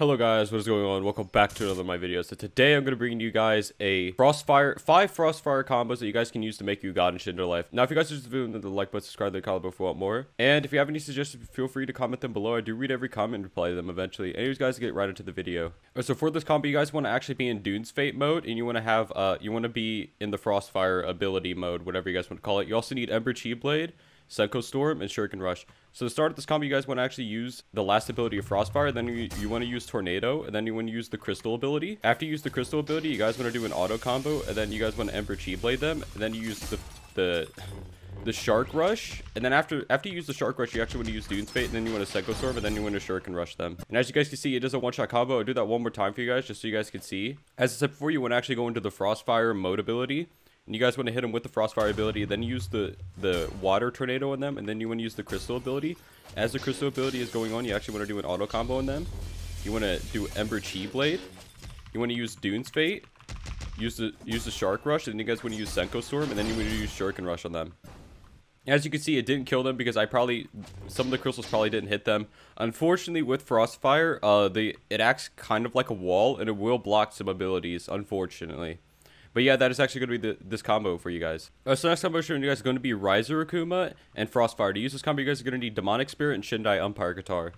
Hello guys, what is going on? Welcome back to another of my videos. So today I'm going to bring you guys a Frostfire, five Frostfire combos that you guys can use to make you God and shit in your life. Now if you guys just video, the like button, subscribe to the below if you want more. And if you have any suggestions, feel free to comment them below. I do read every comment and reply to them eventually. Anyways guys, get right into the video. Uh, so for this combo, you guys want to actually be in Dune's Fate mode and you want to have, uh, you want to be in the Frostfire ability mode, whatever you guys want to call it. You also need Ember Chi Blade. Sevco Storm, and Shuriken Rush. So to start at this combo, you guys want to actually use the last ability of Frostfire, then you, you want to use Tornado, and then you want to use the Crystal ability. After you use the Crystal ability, you guys want to do an auto combo, and then you guys want to Ember Chi Blade them, and then you use the... the the Shark Rush, and then after after you use the Shark Rush, you actually want to use Dune's Fate, and then you want to Psycho Storm, and then you want to Shuriken Rush them. And as you guys can see, it is a one-shot combo. I'll do that one more time for you guys, just so you guys can see. As I said before, you want to actually go into the Frostfire mode ability, and you guys want to hit them with the Frostfire ability, then use the, the Water Tornado on them, and then you want to use the Crystal ability. As the Crystal ability is going on, you actually want to do an auto combo on them. You want to do Ember Chi Blade. You want to use Dune's Fate. Use the use the Shark Rush, and then you guys want to use Senko Storm, and then you want to use Shark and Rush on them. As you can see, it didn't kill them because I probably, some of the crystals probably didn't hit them. Unfortunately, with Frostfire, uh, the, it acts kind of like a wall and it will block some abilities, unfortunately. But yeah, that is actually going to be the, this combo for you guys. Uh, so next combo showing you guys is going to be Riser Akuma and Frostfire. To use this combo, you guys are going to need Demonic Spirit and Shindai Umpire Guitar.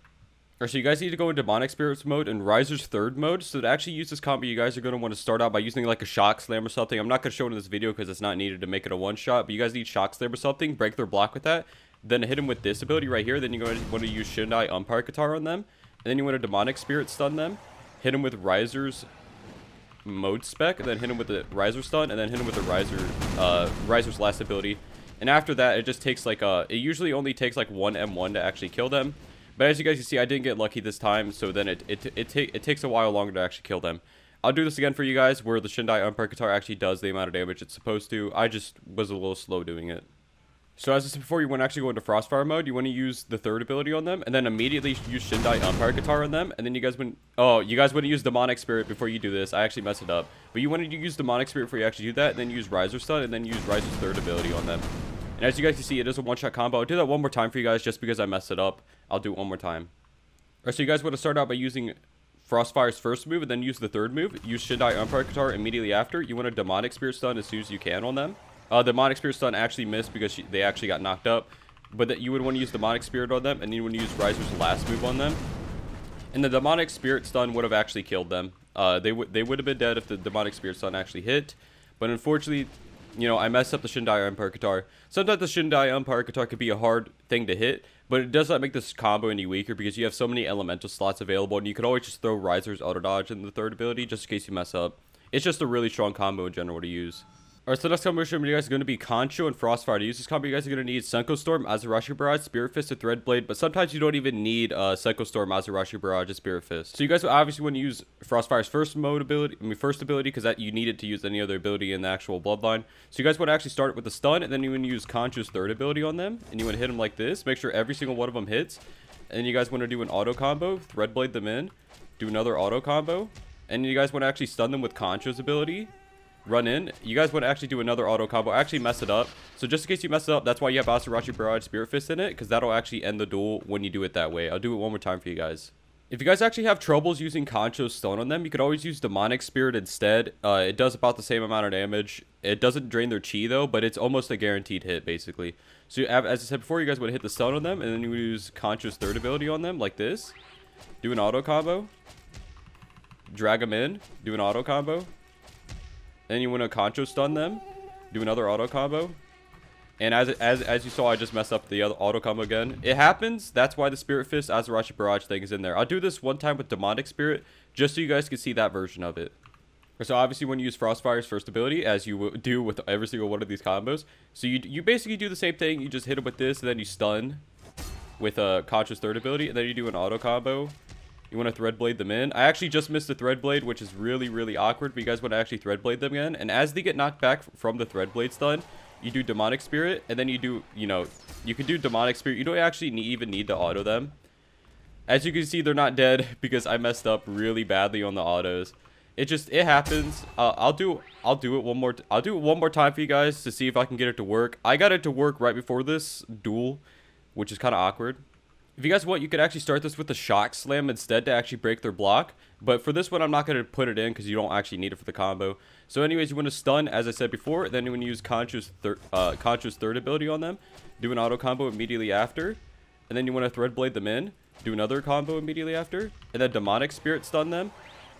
Alright, so you guys need to go in Demonic Spirits mode and Riser's third mode. So to actually use this combo, you guys are going to want to start out by using like a Shock Slam or something. I'm not going to show it in this video because it's not needed to make it a one-shot. But you guys need Shock Slam or something, break their block with that. Then hit them with this ability right here. Then you're going to want to use Shindai Umpire Guitar on them. And then you want to Demonic Spirit stun them. Hit them with Riser's mode spec, and then hit him with the riser stun, and then hit him with the riser, uh, riser's last ability. And after that, it just takes like, uh, it usually only takes like one M1 to actually kill them. But as you guys can see, I didn't get lucky this time, so then it, it, it, ta it takes a while longer to actually kill them. I'll do this again for you guys, where the Shindai Unpar guitar actually does the amount of damage it's supposed to. I just was a little slow doing it. So as I said before, you want to actually go into Frostfire mode. You want to use the third ability on them, and then immediately use Shindai Umpire Guitar on them, and then you guys would Oh, you guys want to use Demonic Spirit before you do this. I actually messed it up. But you want to use Demonic Spirit before you actually do that, and then use Riser Stun, and then use Riser's third ability on them. And as you guys can see, it is a one-shot combo. I'll do that one more time for you guys just because I messed it up. I'll do it one more time. Alright, so you guys want to start out by using Frostfire's first move, and then use the third move. Use Shindai Umpire Guitar immediately after. You want to Demonic Spirit Stun as soon as you can on them. Uh, the Demonic Spirit stun actually missed because she, they actually got knocked up. But that you would want to use Demonic Spirit on them, and you would use Riser's last move on them. And the Demonic Spirit stun would have actually killed them. Uh, they would they would have been dead if the Demonic Spirit stun actually hit. But unfortunately, you know, I messed up the Shindai Empire Guitar. Sometimes the Shindai Empire Guitar could be a hard thing to hit, but it does not make this combo any weaker because you have so many elemental slots available, and you could always just throw Riser's Auto Dodge in the third ability just in case you mess up. It's just a really strong combo in general to use. Alright, so the next combination you guys is going to be Concho and Frostfire. To use this combo, you guys are going to need Senko Storm, Azurashi Barrage, Spirit Fist, and Thread Blade, but sometimes you don't even need uh, Senko Storm, Azurashi Barrage, and Spirit Fist. So you guys will obviously want to use Frostfire's first mode ability, I mean first ability, because you need it to use any other ability in the actual Bloodline. So you guys want to actually start with a stun, and then you want to use Concho's third ability on them, and you want to hit them like this, make sure every single one of them hits, and then you guys want to do an auto combo, Thread Blade them in, do another auto combo, and you guys want to actually stun them with Concho's ability, run in, you guys want to actually do another auto combo, actually mess it up. So just in case you mess it up, that's why you have Asurachi Barrage Spirit Fist in it, because that'll actually end the duel when you do it that way. I'll do it one more time for you guys. If you guys actually have troubles using Concho Stone on them, you could always use Demonic Spirit instead. Uh, it does about the same amount of damage. It doesn't drain their chi though, but it's almost a guaranteed hit basically. So as I said before, you guys would hit the stone on them, and then you would use Concho's third ability on them like this. Do an auto combo. Drag them in. Do an auto combo. Then you want to concho stun them. Do another auto combo. And as, as, as you saw, I just messed up the other auto combo again. It happens. That's why the Spirit Fist Azurashi Barrage thing is in there. I'll do this one time with Demonic Spirit, just so you guys can see that version of it. So obviously when you use Frostfire's first ability, as you do with every single one of these combos, so you, you basically do the same thing. You just hit him with this, and then you stun with a uh, Concho's third ability, and then you do an auto combo you want to thread blade them in. I actually just missed the thread blade, which is really, really awkward. But you guys want to actually thread blade them in. And as they get knocked back from the thread blade stun, you do demonic spirit. And then you do, you know, you can do demonic spirit. You don't actually need, even need to auto them. As you can see, they're not dead because I messed up really badly on the autos. It just, it happens. Uh, I'll do, I'll do it one more, I'll do it one more time for you guys to see if I can get it to work. I got it to work right before this duel, which is kind of awkward. If you guys want, you could actually start this with a shock slam instead to actually break their block. But for this one, I'm not going to put it in because you don't actually need it for the combo. So anyways, you want to stun, as I said before. Then you want to use conscious thir uh, third ability on them. Do an auto combo immediately after. And then you want to thread blade them in. Do another combo immediately after. And then Demonic Spirit stun them.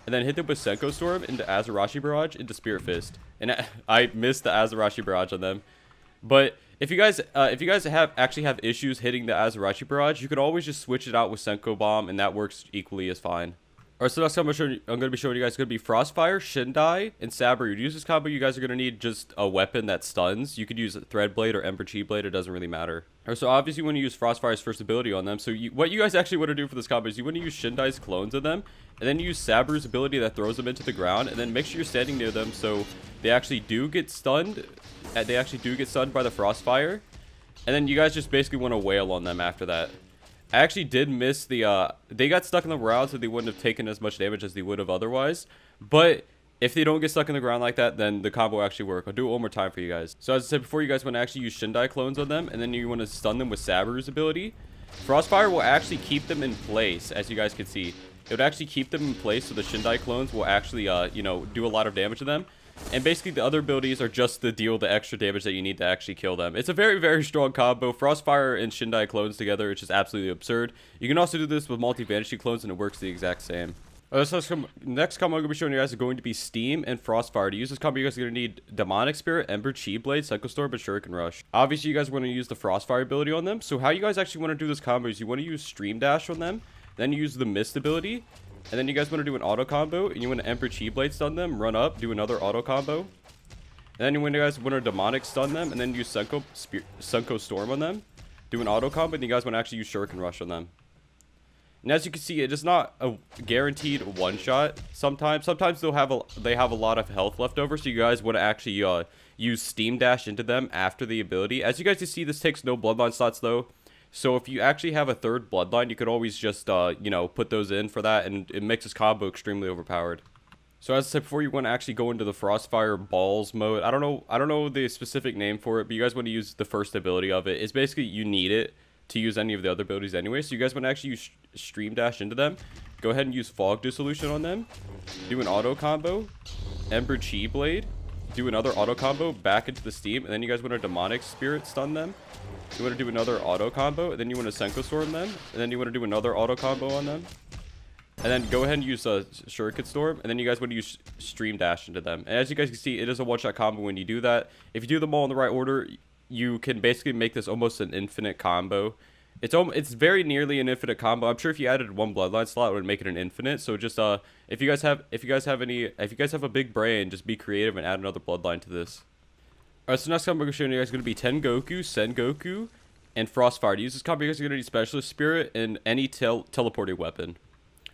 And then hit them with Senko Storm into Azurashi Barrage into Spirit Fist. And I, I missed the Azurashi Barrage on them. But if you guys uh, if you guys have actually have issues hitting the Azurachi barrage, you could always just switch it out with Senko Bomb, and that works equally as fine. Alright, so next how much I'm gonna, be showing you guys it's gonna be Frostfire, Shindai, and Saber. To use this combo, you guys are gonna need just a weapon that stuns. You could use Threadblade or Ember Chi Blade, it doesn't really matter. Alright, so obviously you wanna use Frostfire's first ability on them. So you, what you guys actually wanna do for this combo is you wanna use Shindai's clones on them, and then use Saber's ability that throws them into the ground, and then make sure you're standing near them so they actually do get stunned they actually do get stunned by the Frostfire. And then you guys just basically want to wail on them after that. I actually did miss the, uh, they got stuck in the ground so they wouldn't have taken as much damage as they would have otherwise. But if they don't get stuck in the ground like that, then the combo actually work. I'll do it one more time for you guys. So as I said before, you guys want to actually use Shindai clones on them, and then you want to stun them with Saburu's ability. Frostfire will actually keep them in place, as you guys can see. It would actually keep them in place so the Shindai clones will actually, uh, you know, do a lot of damage to them. And basically the other abilities are just to deal the extra damage that you need to actually kill them. It's a very, very strong combo. Frostfire and Shindai clones together, it's just absolutely absurd. You can also do this with multi-vanishing clones and it works the exact same. Uh, so com next combo I'm going to be showing you guys is going to be Steam and Frostfire. To use this combo, you guys are going to need Demonic Spirit, Ember Chi Blade, Cycle Storm, and Shuriken Rush. Obviously, you guys want to use the Frostfire ability on them. So how you guys actually want to do this combo is you want to use Stream Dash on them, then use the Mist ability, and then you guys want to do an auto combo, and you want to Emperor Chi Blade stun them, run up, do another auto combo. And then you guys want to Demonic stun them, and then use Sunko Spear, Storm on them. Do an auto combo, and you guys want to actually use Shuriken Rush on them. And as you can see, it is not a guaranteed one shot. Sometimes, sometimes they'll have a they have a lot of health left over, so you guys want to actually uh, use Steam Dash into them after the ability. As you guys can see, this takes no Bloodline slots though. So if you actually have a third bloodline, you could always just, uh, you know, put those in for that, and it makes this combo extremely overpowered. So as I said before, you want to actually go into the Frostfire Balls mode. I don't know, I don't know the specific name for it, but you guys want to use the first ability of it. It's basically you need it to use any of the other abilities anyway. So you guys want to actually use Stream Dash into them. Go ahead and use Fog Dissolution on them. Do an auto combo, Ember Chi Blade. Do another auto combo back into the Steam, and then you guys want to Demonic Spirit stun them. You want to do another auto combo, and then you want to Senko Storm them, and then you want to do another auto combo on them. And then go ahead and use a Shuriken Storm, and then you guys want to use Stream Dash into them. And as you guys can see, it is a one-shot combo when you do that. If you do them all in the right order, you can basically make this almost an infinite combo. It's it's very nearly an infinite combo. I'm sure if you added one bloodline slot, it would make it an infinite. So just uh, if you guys have if you guys have any if you guys have a big brain, just be creative and add another bloodline to this. Alright, so next combo we're showing you guys is going to be Sen Goku, and Frostfire. To use this combo, you guys are going to need Specialist Spirit and any tel teleporting weapon.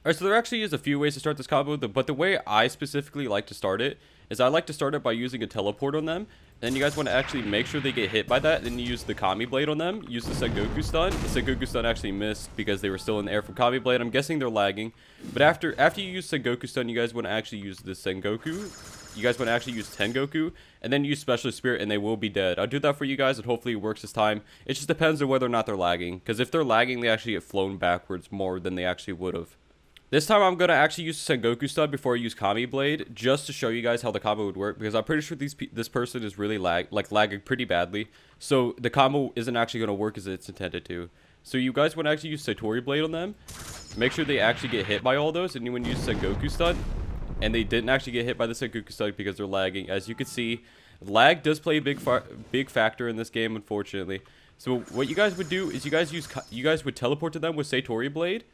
Alright, so there actually is a few ways to start this combo, but the way I specifically like to start it is I like to start it by using a teleport on them. Then you guys want to actually make sure they get hit by that. Then you use the Kami Blade on them. Use the Sengoku stun. The Sengoku stun actually missed because they were still in the air from Kami Blade. I'm guessing they're lagging. But after after you use Sengoku stun, you guys want to actually use the Sengoku you guys want to actually use Tengoku and then use Special Spirit and they will be dead. I'll do that for you guys and hopefully it works this time. It just depends on whether or not they're lagging because if they're lagging, they actually get flown backwards more than they actually would have. This time I'm going to actually use Sengoku Stud before I use Kami Blade just to show you guys how the combo would work because I'm pretty sure these this person is really lag like lagging pretty badly. So the combo isn't actually going to work as it's intended to. So you guys want to actually use Satori Blade on them. Make sure they actually get hit by all those and when you use Sengoku Stud, and they didn't actually get hit by the Sengoku Slug because they're lagging. As you can see, lag does play a big, big factor in this game, unfortunately. So what you guys would do is you guys use you guys would teleport to them with Satori Blade.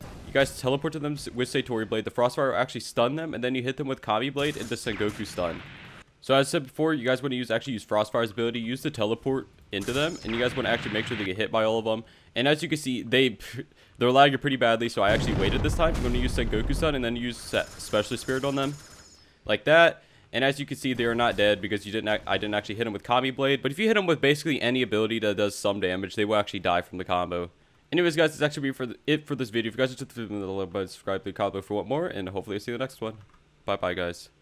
You guys teleport to them with Satori Blade. The Frostfire will actually stun them, and then you hit them with Kami Blade and the Sengoku stun. So as I said before, you guys want to use actually use Frostfire's ability, use the teleport into them, and you guys want to actually make sure they get hit by all of them. And as you can see, they they're lagging pretty badly, so I actually waited this time. I'm going to use Sengoku Sun and then use Special Spirit on them, like that. And as you can see, they are not dead because you didn't. I didn't actually hit them with Kami Blade. But if you hit them with basically any ability that does some damage, they will actually die from the combo. Anyways, guys, that's actually be for the, it for this video. If you guys are interested, the little button, subscribe to the combo for what more, and hopefully I'll see you in the next one. Bye-bye, guys.